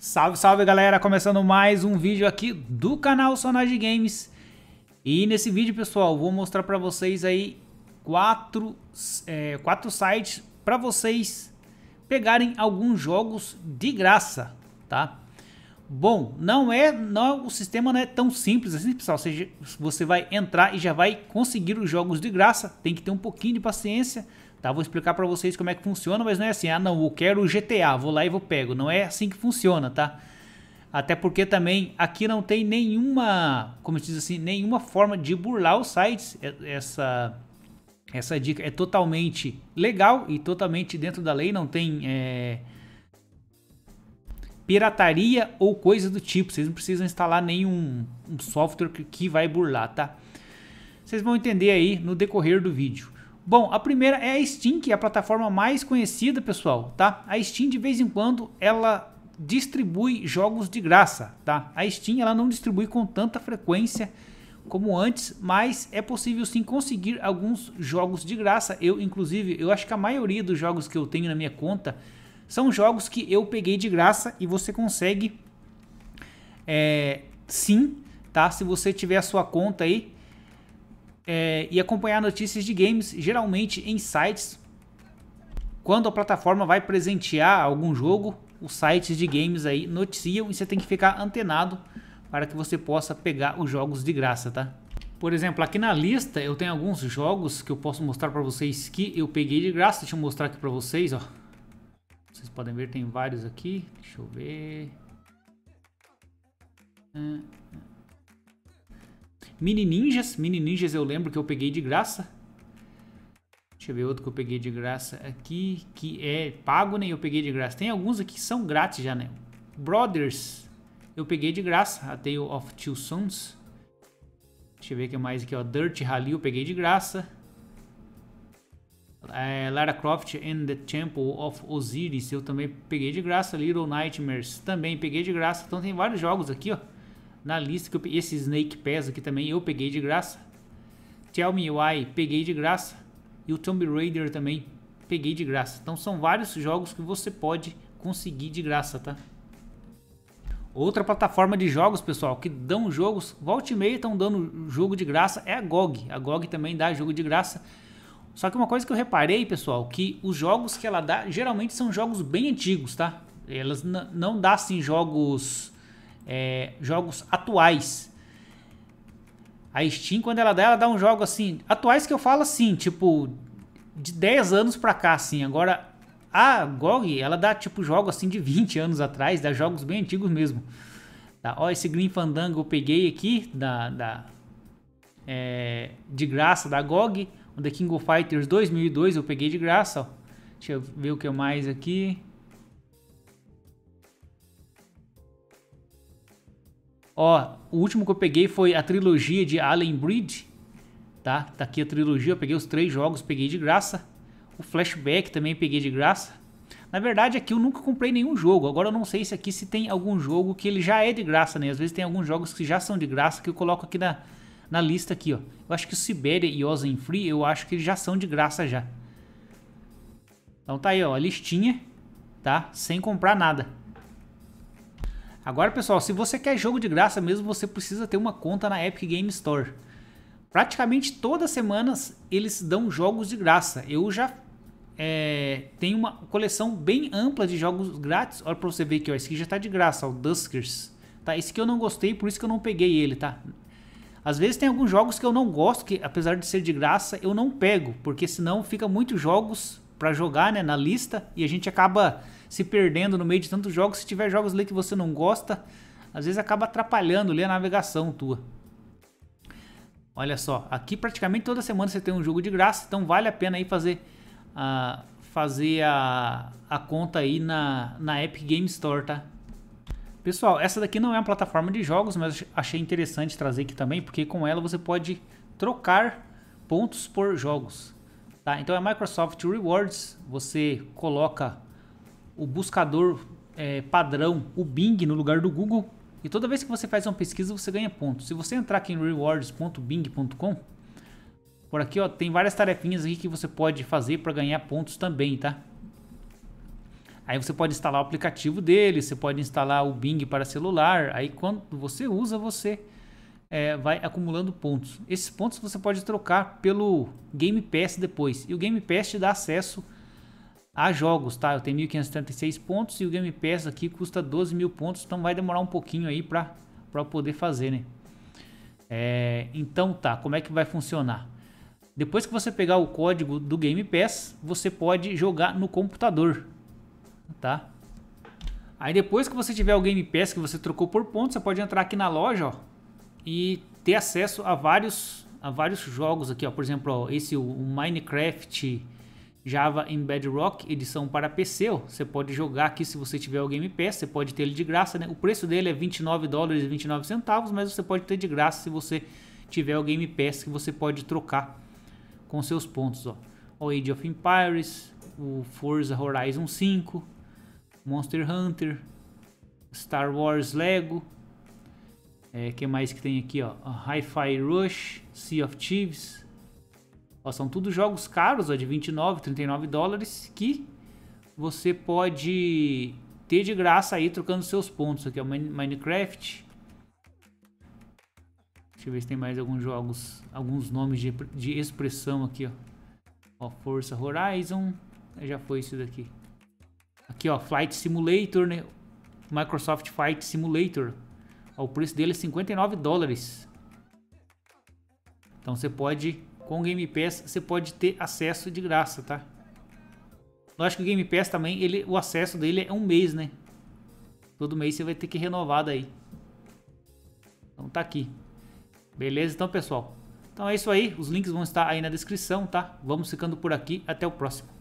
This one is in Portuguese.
Salve, salve galera! Começando mais um vídeo aqui do canal Sonage Games. E nesse vídeo, pessoal, vou mostrar para vocês aí quatro, é, quatro sites para vocês pegarem alguns jogos de graça, tá? Bom, não é, não, é, o sistema não é tão simples assim, pessoal. seja, você vai entrar e já vai conseguir os jogos de graça. Tem que ter um pouquinho de paciência tá? Vou explicar para vocês como é que funciona, mas não é assim, ah não, eu quero o GTA, vou lá e vou pego. Não é assim que funciona, tá? Até porque também aqui não tem nenhuma, como se diz assim, nenhuma forma de burlar os sites. É, essa, essa dica é totalmente legal e totalmente dentro da lei, não tem é, pirataria ou coisa do tipo. Vocês não precisam instalar nenhum um software que, que vai burlar, tá? Vocês vão entender aí no decorrer do vídeo. Bom, a primeira é a Steam, que é a plataforma mais conhecida, pessoal, tá? A Steam de vez em quando ela distribui jogos de graça, tá? A Steam ela não distribui com tanta frequência como antes, mas é possível sim conseguir alguns jogos de graça. Eu, inclusive, eu acho que a maioria dos jogos que eu tenho na minha conta são jogos que eu peguei de graça e você consegue é, sim, tá? Se você tiver a sua conta aí, é, e acompanhar notícias de games, geralmente em sites. Quando a plataforma vai presentear algum jogo, os sites de games aí noticiam e você tem que ficar antenado para que você possa pegar os jogos de graça, tá? Por exemplo, aqui na lista eu tenho alguns jogos que eu posso mostrar para vocês que eu peguei de graça. Deixa eu mostrar aqui para vocês, ó. Vocês podem ver, tem vários aqui. Deixa eu ver. Hum, Mini Ninjas. Mini Ninjas eu lembro que eu peguei de graça. Deixa eu ver outro que eu peguei de graça aqui, que é pago, né? Eu peguei de graça. Tem alguns aqui que são grátis já, né? Brothers, eu peguei de graça. A Tale of Two Sons. Deixa eu ver o que mais aqui, ó. Dirt Rally, eu peguei de graça. É, Lara Croft and the Temple of Osiris, eu também peguei de graça. Little Nightmares, também peguei de graça. Então tem vários jogos aqui, ó na lista que eu Esse Snake Pass aqui também eu peguei de graça. Tell Me Why peguei de graça. E o Tomb Raider também peguei de graça. Então são vários jogos que você pode conseguir de graça, tá? Outra plataforma de jogos, pessoal, que dão jogos, volte e meia estão dando jogo de graça, é a GOG. A GOG também dá jogo de graça. Só que uma coisa que eu reparei, pessoal, que os jogos que ela dá geralmente são jogos bem antigos, tá? Elas não dá assim jogos é, jogos atuais. A Steam, quando ela dá, ela dá um jogo assim, atuais que eu falo assim, tipo, de 10 anos pra cá, assim. Agora, a GOG, ela dá tipo jogos assim de 20 anos atrás, dá jogos bem antigos mesmo. Tá? Ó, esse Green Fandango eu peguei aqui da, da é, de graça da GOG. O The King of Fighters 2002 eu peguei de graça. Ó. Deixa eu ver o que mais aqui. Ó, o último que eu peguei foi a trilogia de Alien Breed, tá? Tá aqui a trilogia, eu peguei os três jogos, peguei de graça. O Flashback também peguei de graça. Na verdade, aqui eu nunca comprei nenhum jogo. Agora eu não sei se aqui se tem algum jogo que ele já é de graça, né? Às vezes tem alguns jogos que já são de graça que eu coloco aqui na, na lista aqui, ó. Eu acho que o Sibéria e Ozen Free, eu acho que eles já são de graça já. Então tá aí, ó, a listinha, tá? Sem comprar nada. Agora, pessoal, se você quer jogo de graça mesmo, você precisa ter uma conta na Epic Game Store. Praticamente todas as semanas eles dão jogos de graça. Eu já é, tenho uma coleção bem ampla de jogos grátis. Olha para você ver aqui, ó, esse aqui já está de graça, o Duskers. Tá? Esse que eu não gostei, por isso que eu não peguei ele, tá? Às vezes tem alguns jogos que eu não gosto, que apesar de ser de graça, eu não pego, porque senão fica muitos jogos para jogar né, na lista e a gente acaba se perdendo no meio de tantos jogos. Se tiver jogos ali que você não gosta, às vezes acaba atrapalhando ali a navegação tua. Olha só, aqui praticamente toda semana você tem um jogo de graça, então vale a pena aí fazer a, fazer a, a conta aí na, na Epic Game Store, tá? Pessoal, essa daqui não é uma plataforma de jogos, mas achei interessante trazer aqui também, porque com ela você pode trocar pontos por jogos. Tá? Então é Microsoft Rewards, você coloca o buscador é, padrão, o Bing, no lugar do Google. E toda vez que você faz uma pesquisa, você ganha pontos. Se você entrar aqui em rewards.bing.com, por aqui ó, tem várias tarefinhas aqui que você pode fazer para ganhar pontos também, tá? Aí você pode instalar o aplicativo dele, você pode instalar o Bing para celular. Aí quando você usa, você é, vai acumulando pontos. Esses pontos você pode trocar pelo Game Pass depois. E o Game Pass te dá acesso a a jogos, tá? Eu tenho 1.576 pontos e o Game Pass aqui custa 12 mil pontos, então vai demorar um pouquinho aí para poder fazer, né? É, então tá, como é que vai funcionar? Depois que você pegar o código do Game Pass, você pode jogar no computador, tá? Aí depois que você tiver o Game Pass que você trocou por pontos, você pode entrar aqui na loja, ó, e ter acesso a vários a vários jogos aqui, ó. Por exemplo, ó, esse o Minecraft Java em Bedrock, edição para PC. Ó. Você pode jogar aqui se você tiver o Game Pass, você pode ter ele de graça, né? O preço dele é 29 dólares e 29 centavos, mas você pode ter de graça se você tiver o Game Pass que você pode trocar com seus pontos, ó. O Age of Empires, o Forza Horizon 5, Monster Hunter, Star Wars Lego, é, que mais que tem aqui, ó? Hi-Fi Rush, Sea of Thieves, Ó, são tudo jogos caros, ó, de 29, 39 dólares, que você pode ter de graça aí trocando seus pontos. Aqui é o Minecraft. Deixa eu ver se tem mais alguns jogos, alguns nomes de, de expressão aqui, ó. ó. Força Horizon, já foi isso daqui. Aqui, ó, Flight Simulator, né? Microsoft Flight Simulator. Ó, o preço dele é 59 dólares. Então você pode com o Game Pass você pode ter acesso de graça, tá? Eu acho que o Game Pass também, ele, o acesso dele é um mês, né? Todo mês você vai ter que renovar daí. Então tá aqui. Beleza então, pessoal? Então é isso aí, os links vão estar aí na descrição, tá? Vamos ficando por aqui, até o próximo.